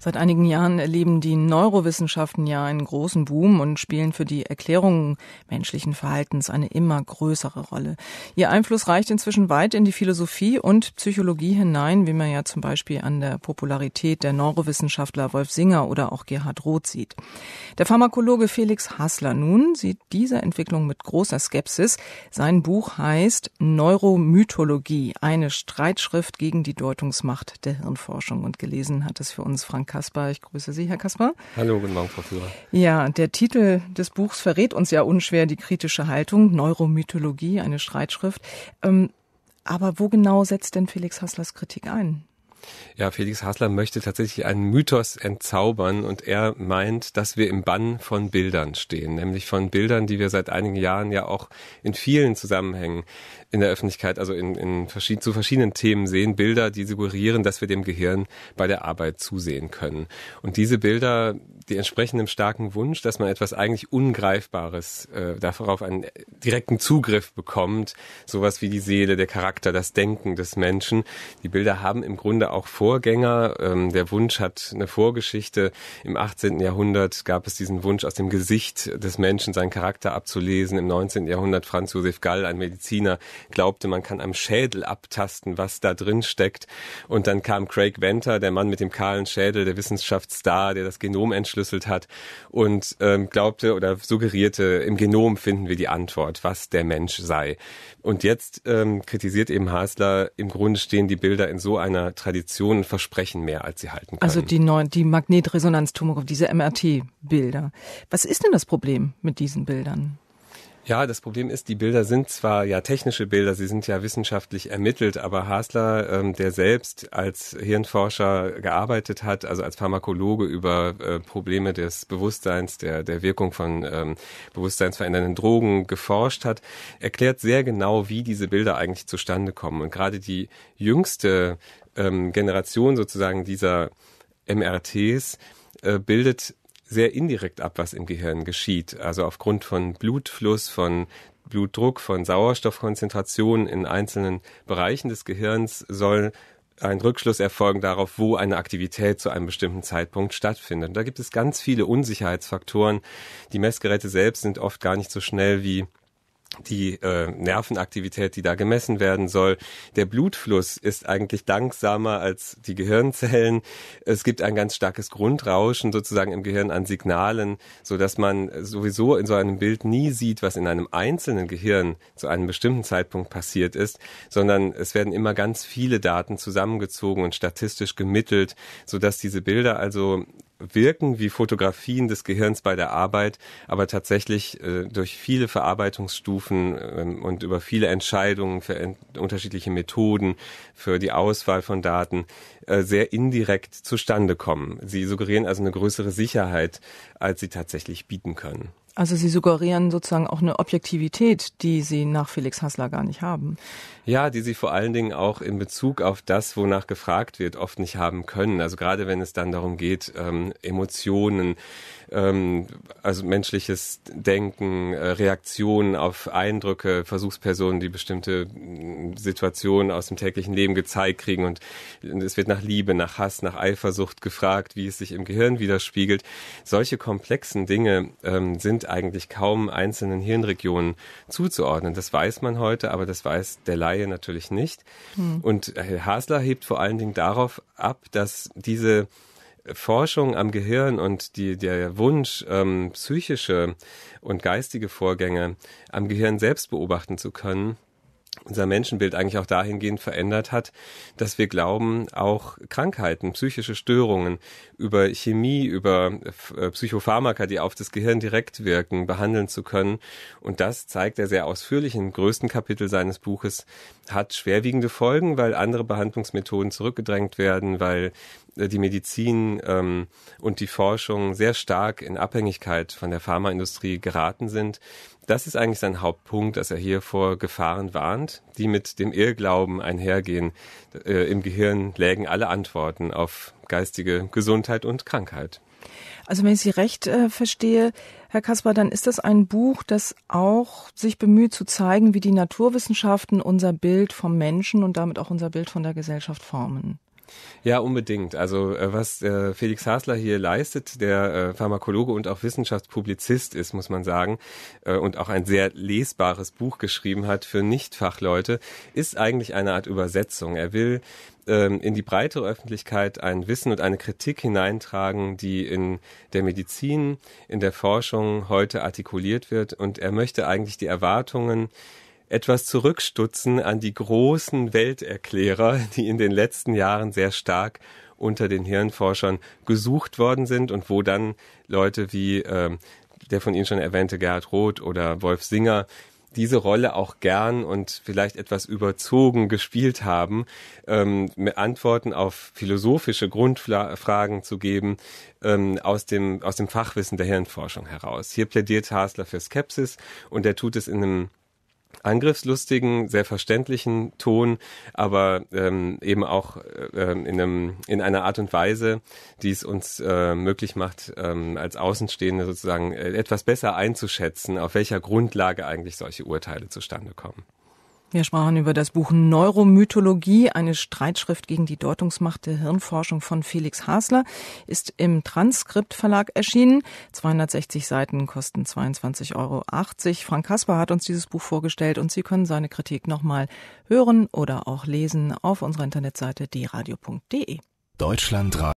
Seit einigen Jahren erleben die Neurowissenschaften ja einen großen Boom und spielen für die Erklärung menschlichen Verhaltens eine immer größere Rolle. Ihr Einfluss reicht inzwischen weit in die Philosophie und Psychologie hinein, wie man ja zum Beispiel an der Popularität der Neurowissenschaftler Wolf Singer oder auch Gerhard Roth sieht. Der Pharmakologe Felix Hassler nun sieht diese Entwicklung mit großer Skepsis. Sein Buch heißt Neuromythologie, eine Streitschrift gegen die Deutungsmacht der Hirnforschung und gelesen hat es für uns Frank Kaspar. Ich grüße Sie, Herr Kaspar. Hallo, guten Morgen, Frau Führer. Ja, der Titel des Buchs verrät uns ja unschwer die kritische Haltung, Neuromythologie, eine Streitschrift. Ähm, aber wo genau setzt denn Felix Hasslers Kritik ein? Ja, Felix Hasler möchte tatsächlich einen Mythos entzaubern und er meint, dass wir im Bann von Bildern stehen, nämlich von Bildern, die wir seit einigen Jahren ja auch in vielen Zusammenhängen in der Öffentlichkeit, also in, in verschied zu verschiedenen Themen sehen, Bilder, die suggerieren, dass wir dem Gehirn bei der Arbeit zusehen können. Und diese Bilder, die entsprechen einem starken Wunsch, dass man etwas eigentlich Ungreifbares, äh, darauf einen direkten Zugriff bekommt, sowas wie die Seele, der Charakter, das Denken des Menschen. Die Bilder haben im Grunde auch Vorgänger. Ähm, der Wunsch hat eine Vorgeschichte. Im 18. Jahrhundert gab es diesen Wunsch, aus dem Gesicht des Menschen seinen Charakter abzulesen. Im 19. Jahrhundert Franz Josef Gall, ein Mediziner, glaubte, man kann am Schädel abtasten, was da drin steckt. Und dann kam Craig Venter, der Mann mit dem kahlen Schädel, der Wissenschaftsstar, der das Genom entschlüsselt hat und ähm, glaubte oder suggerierte, im Genom finden wir die Antwort, was der Mensch sei. Und jetzt ähm, kritisiert eben Hasler, im Grunde stehen die Bilder in so einer Tradition und versprechen mehr, als sie halten also können. Also die, neuen, die Magnetresonanztomographie, diese MRT-Bilder. Was ist denn das Problem mit diesen Bildern? Ja, das Problem ist, die Bilder sind zwar ja technische Bilder, sie sind ja wissenschaftlich ermittelt, aber Hasler, ähm, der selbst als Hirnforscher gearbeitet hat, also als Pharmakologe über äh, Probleme des Bewusstseins, der, der Wirkung von ähm, bewusstseinsverändernden Drogen geforscht hat, erklärt sehr genau, wie diese Bilder eigentlich zustande kommen. Und gerade die jüngste ähm, Generation sozusagen dieser MRTs, äh, bildet sehr indirekt ab, was im Gehirn geschieht. Also aufgrund von Blutfluss, von Blutdruck, von Sauerstoffkonzentration in einzelnen Bereichen des Gehirns soll ein Rückschluss erfolgen darauf, wo eine Aktivität zu einem bestimmten Zeitpunkt stattfindet. Und da gibt es ganz viele Unsicherheitsfaktoren. Die Messgeräte selbst sind oft gar nicht so schnell wie die äh, Nervenaktivität, die da gemessen werden soll. Der Blutfluss ist eigentlich danksamer als die Gehirnzellen. Es gibt ein ganz starkes Grundrauschen sozusagen im Gehirn an Signalen, so dass man sowieso in so einem Bild nie sieht, was in einem einzelnen Gehirn zu einem bestimmten Zeitpunkt passiert ist, sondern es werden immer ganz viele Daten zusammengezogen und statistisch gemittelt, so dass diese Bilder also wirken wie Fotografien des Gehirns bei der Arbeit, aber tatsächlich äh, durch viele Verarbeitungsstufen ähm, und über viele Entscheidungen für ent unterschiedliche Methoden, für die Auswahl von Daten äh, sehr indirekt zustande kommen. Sie suggerieren also eine größere Sicherheit, als sie tatsächlich bieten können. Also Sie suggerieren sozusagen auch eine Objektivität, die Sie nach Felix Hassler gar nicht haben. Ja, die Sie vor allen Dingen auch in Bezug auf das, wonach gefragt wird, oft nicht haben können. Also gerade wenn es dann darum geht, ähm, Emotionen, ähm, also menschliches Denken, äh, Reaktionen auf Eindrücke, Versuchspersonen, die bestimmte mm, Situationen aus dem täglichen Leben gezeigt kriegen und es wird nach Liebe, nach Hass, nach Eifersucht gefragt, wie es sich im Gehirn widerspiegelt. Solche komplexen Dinge ähm, sind eigentlich kaum einzelnen Hirnregionen zuzuordnen. Das weiß man heute, aber das weiß der Laie natürlich nicht. Hm. Und Hasler hebt vor allen Dingen darauf ab, dass diese Forschung am Gehirn und die, der Wunsch, ähm, psychische und geistige Vorgänge am Gehirn selbst beobachten zu können, unser Menschenbild eigentlich auch dahingehend verändert hat, dass wir glauben, auch Krankheiten, psychische Störungen über Chemie, über äh, Psychopharmaka, die auf das Gehirn direkt wirken, behandeln zu können. Und das zeigt er sehr ausführlich im größten Kapitel seines Buches, hat schwerwiegende Folgen, weil andere Behandlungsmethoden zurückgedrängt werden, weil äh, die Medizin ähm, und die Forschung sehr stark in Abhängigkeit von der Pharmaindustrie geraten sind. Das ist eigentlich sein Hauptpunkt, dass er hier vor Gefahren warnt, die mit dem Irrglauben einhergehen. Äh, Im Gehirn lägen alle Antworten auf geistige Gesundheit und Krankheit. Also wenn ich Sie recht äh, verstehe, Herr Kaspar, dann ist das ein Buch, das auch sich bemüht zu zeigen, wie die Naturwissenschaften unser Bild vom Menschen und damit auch unser Bild von der Gesellschaft formen. Ja, unbedingt. Also äh, was äh, Felix Hasler hier leistet, der äh, Pharmakologe und auch Wissenschaftspublizist ist, muss man sagen, und auch ein sehr lesbares Buch geschrieben hat für Nichtfachleute, ist eigentlich eine Art Übersetzung. Er will ähm, in die breitere Öffentlichkeit ein Wissen und eine Kritik hineintragen, die in der Medizin, in der Forschung heute artikuliert wird. Und er möchte eigentlich die Erwartungen, etwas zurückstutzen an die großen Welterklärer, die in den letzten Jahren sehr stark unter den Hirnforschern gesucht worden sind und wo dann Leute wie äh, der von Ihnen schon erwähnte Gerhard Roth oder Wolf Singer diese Rolle auch gern und vielleicht etwas überzogen gespielt haben, ähm, Antworten auf philosophische Grundfragen zu geben ähm, aus, dem, aus dem Fachwissen der Hirnforschung heraus. Hier plädiert Hasler für Skepsis und er tut es in einem angriffslustigen, sehr verständlichen Ton, aber ähm, eben auch äh, in, einem, in einer Art und Weise, die es uns äh, möglich macht, ähm, als Außenstehende sozusagen äh, etwas besser einzuschätzen, auf welcher Grundlage eigentlich solche Urteile zustande kommen. Wir sprachen über das Buch Neuromythologie, eine Streitschrift gegen die Deutungsmacht der Hirnforschung von Felix Hasler, ist im Transkript Verlag erschienen. 260 Seiten kosten 22,80 Euro. Frank Kasper hat uns dieses Buch vorgestellt und Sie können seine Kritik nochmal hören oder auch lesen auf unserer Internetseite dradio.de. Deutschlandradio